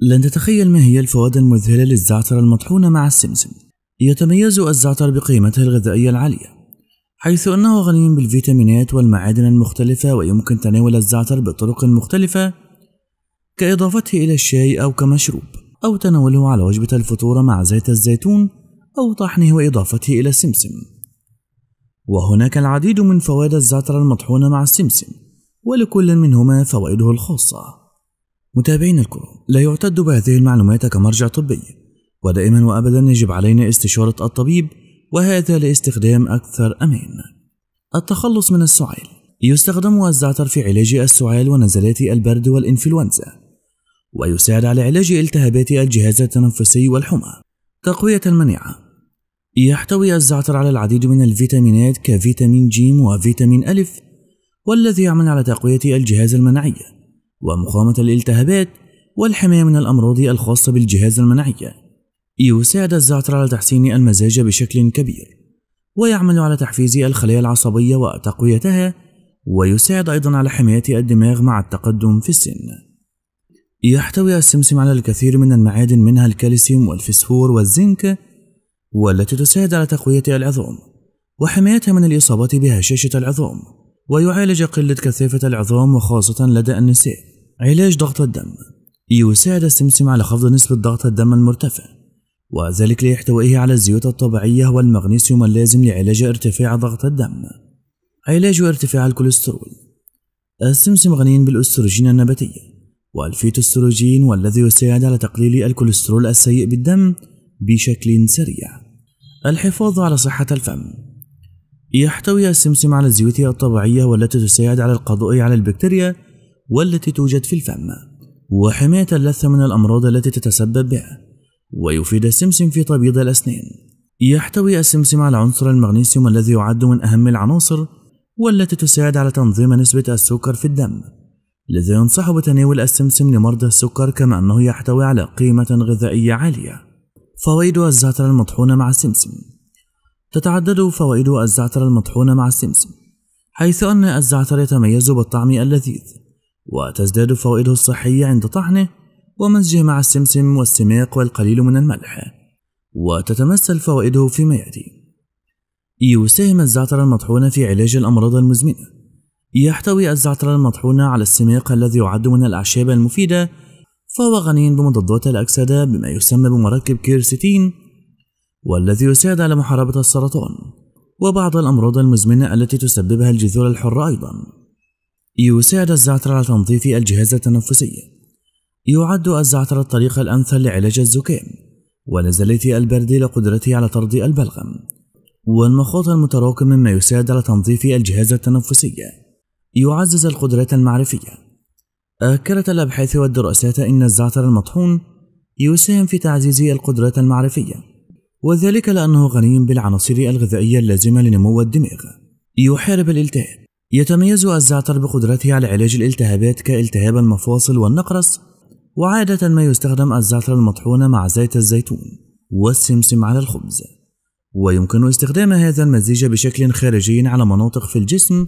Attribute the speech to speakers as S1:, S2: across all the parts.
S1: لن تتخيل ما هي الفوائد المذهلة للزعتر المطحونة مع السمسم. يتميز الزعتر بقيمته الغذائية العالية، حيث أنه غني بالفيتامينات والمعادن المختلفة ويمكن تناول الزعتر بطرق مختلفة كإضافته إلى الشاي أو كمشروب، أو تناوله على وجبة الفطور مع زيت الزيتون أو طحنه وإضافته إلى السمسم. وهناك العديد من فوائد الزعتر المطحونة مع السمسم، ولكل منهما فوائده الخاصة. متابعين الكرام لا يعتد بهذه المعلومات كمرجع طبي ودائما وابدا يجب علينا استشاره الطبيب وهذا لاستخدام اكثر امان التخلص من السعال يستخدم الزعتر في علاج السعال ونزلات البرد والإنفلونزا ويساعد على علاج التهابات الجهاز التنفسي والحمى تقوية المناعة يحتوي الزعتر على العديد من الفيتامينات كفيتامين ج وفيتامين أ والذي يعمل على تقوية الجهاز المناعي ومقاومة الالتهابات والحماية من الأمراض الخاصة بالجهاز المناعي. يساعد الزعتر على تحسين المزاج بشكل كبير، ويعمل على تحفيز الخلايا العصبية وتقويتها، ويساعد أيضًا على حماية الدماغ مع التقدم في السن. يحتوي السمسم على الكثير من المعادن منها الكالسيوم والفسفور والزنك، والتي تساعد على تقوية العظام، وحمايتها من الإصابة بهشاشة العظام، ويعالج قلة كثافة العظام وخاصة لدى النساء. علاج ضغط الدم يساعد السمسم على خفض نسبة ضغط الدم المرتفع وذلك لاحتوائه على الزيوت الطبيعية والمغنيسيوم اللازم لعلاج ارتفاع ضغط الدم علاج ارتفاع الكوليسترول السمسم غني بالأستروجين النباتية والفيتوستروجين والذي يساعد على تقليل الكوليسترول السيء بالدم بشكل سريع الحفاظ على صحة الفم يحتوي السمسم على الزيوت الطبيعية والتي تساعد على القضاء على البكتيريا والتي توجد في الفم وحماية اللثة من الأمراض التي تتسبب بها ويفيد السمسم في تبييض الأسنان يحتوي السمسم على عنصر المغنيسيوم الذي يعد من أهم العناصر والتي تساعد على تنظيم نسبة السكر في الدم لذا ينصح بتناول السمسم لمرضى السكر كما أنه يحتوي على قيمة غذائية عالية فوائد الزعتر المطحونة مع السمسم تتعدد فوائد الزعتر المطحونة مع السمسم حيث أن الزعتر يتميز بالطعم اللذيذ وتزداد فوائده الصحية عند طحنه ومزجه مع السمسم والسماق والقليل من الملح وتتمثل فوائده فيما يأتي يساهم الزعتر المطحون في علاج الأمراض المزمنة يحتوي الزعتر المطحون على السماق الذي يعد من الأعشاب المفيدة فهو غني بمضادات الأكسدة بما يسمى بمركب كيرسيتين والذي يساعد على محاربة السرطان وبعض الأمراض المزمنة التي تسببها الجذور الحرة أيضًا يساعد الزعتر على تنظيف الجهاز التنفسي يعد الزعتر الطريق الأمثل لعلاج الزكام ونزلة البرد لقدرته على طرد البلغم والمخاط المتراكم مما يساعد على تنظيف الجهاز التنفسي يعزز القدرات المعرفية أكدت الأبحاث والدراسات أن الزعتر المطحون يساهم في تعزيز القدرات المعرفية وذلك لأنه غني بالعناصر الغذائية اللازمة لنمو الدماغ يحارب الالتهاب يتميز الزعتر بقدرته على علاج الالتهابات كالتهاب المفاصل والنقرس وعادة ما يستخدم الزعتر المطحون مع زيت الزيتون والسمسم على الخبز ويمكن استخدام هذا المزيج بشكل خارجي على مناطق في الجسم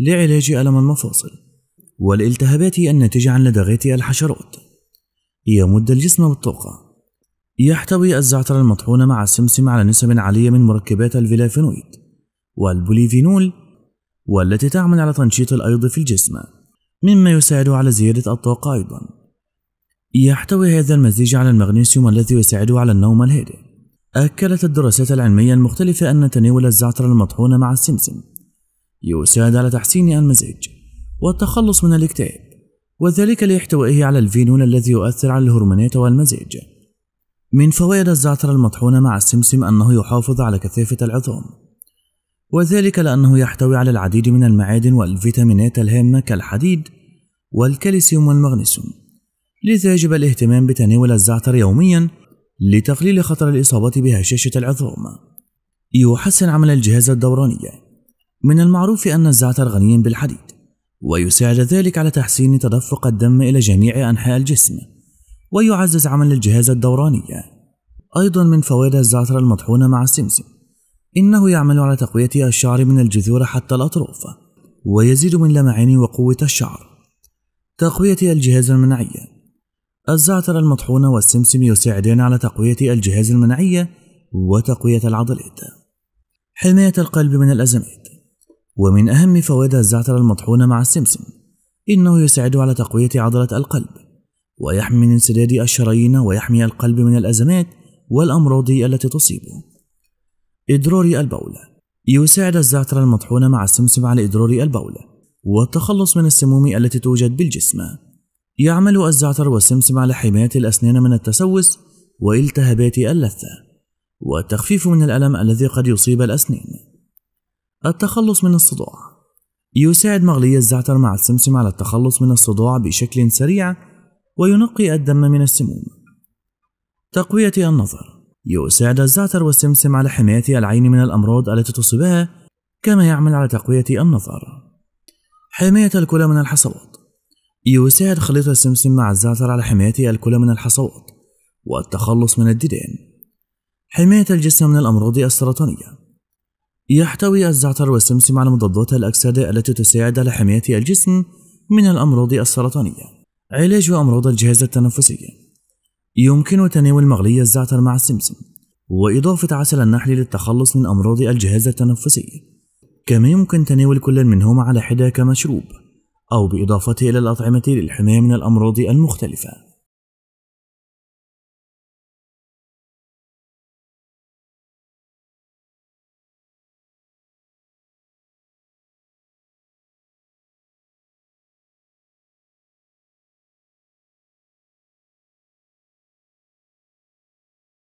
S1: لعلاج ألم المفاصل والالتهابات الناتجة عن لدغات الحشرات يمد الجسم بالطاقة يحتوي الزعتر المطحون مع السمسم على نسب عالية من مركبات الفيلافينويد والبوليفينول والتي تعمل على تنشيط الأيض في الجسم مما يساعد على زيادة الطاقة أيضا يحتوي هذا المزيج على المغنيسيوم الذي يساعد على النوم الهادئ أكدت الدراسات العلمية المختلفة أن تناول الزعتر المطحون مع السمسم يساعد على تحسين المزاج والتخلص من الاكتئاب وذلك لاحتوائه على الفينول الذي يؤثر على الهرمونات والمزاج من فوائد الزعتر المطحون مع السمسم أنه يحافظ على كثافة العظام وذلك لأنه يحتوي على العديد من المعادن والفيتامينات الهامة كالحديد والكالسيوم والمغنيسيوم لذا يجب الاهتمام بتناول الزعتر يوميا لتقليل خطر الإصابة بهشاشة العظام يحسن عمل الجهاز الدوراني من المعروف أن الزعتر غني بالحديد ويساعد ذلك على تحسين تدفق الدم إلى جميع أنحاء الجسم ويعزز عمل الجهاز الدوراني أيضا من فوائد الزعتر المطحونة مع السمسم إنه يعمل على تقوية الشعر من الجذور حتى الأطراف ويزيد من لمعان وقوة الشعر تقوية الجهاز المناعي الزعتر المطحون والسمسم يساعدان على تقوية الجهاز المناعي وتقوية العضلات حماية القلب من الأزمات ومن أهم فوائد الزعتر المطحون مع السمسم إنه يساعد على تقوية عضلة القلب ويحمي من انسداد الشرايين ويحمي القلب من الأزمات والأمراض التي تصيبه إدراري البول يساعد الزعتر المطحون مع السمسم على إدرار البول والتخلص من السموم التي توجد بالجسم يعمل الزعتر والسمسم على حماية الأسنان من التسوس والتهابات اللثة والتخفيف من الألم الذي قد يصيب الأسنان التخلص من الصداع يساعد مغلي الزعتر مع السمسم على التخلص من الصداع بشكل سريع وينقي الدم من السموم تقوية النظر يساعد الزعتر والسمسم على حماية العين من الأمراض التي تصيبها كما يعمل على تقوية النظر حماية الكلى من الحصوات يساعد خليط السمسم مع الزعتر على حماية الكلى من الحصوات والتخلص من الديدان حماية الجسم من الأمراض السرطانية يحتوي الزعتر والسمسم على مضادات الأكسدة التي تساعد على حماية الجسم من الأمراض السرطانية علاج أمراض الجهاز التنفسي يمكن تناول مغلي الزعتر مع السمسم وإضافة عسل النحل للتخلص من أمراض الجهاز التنفسي كما يمكن تناول كل منهما على حدة كمشروب أو بإضافته إلى الأطعمة للحماية من الأمراض المختلفة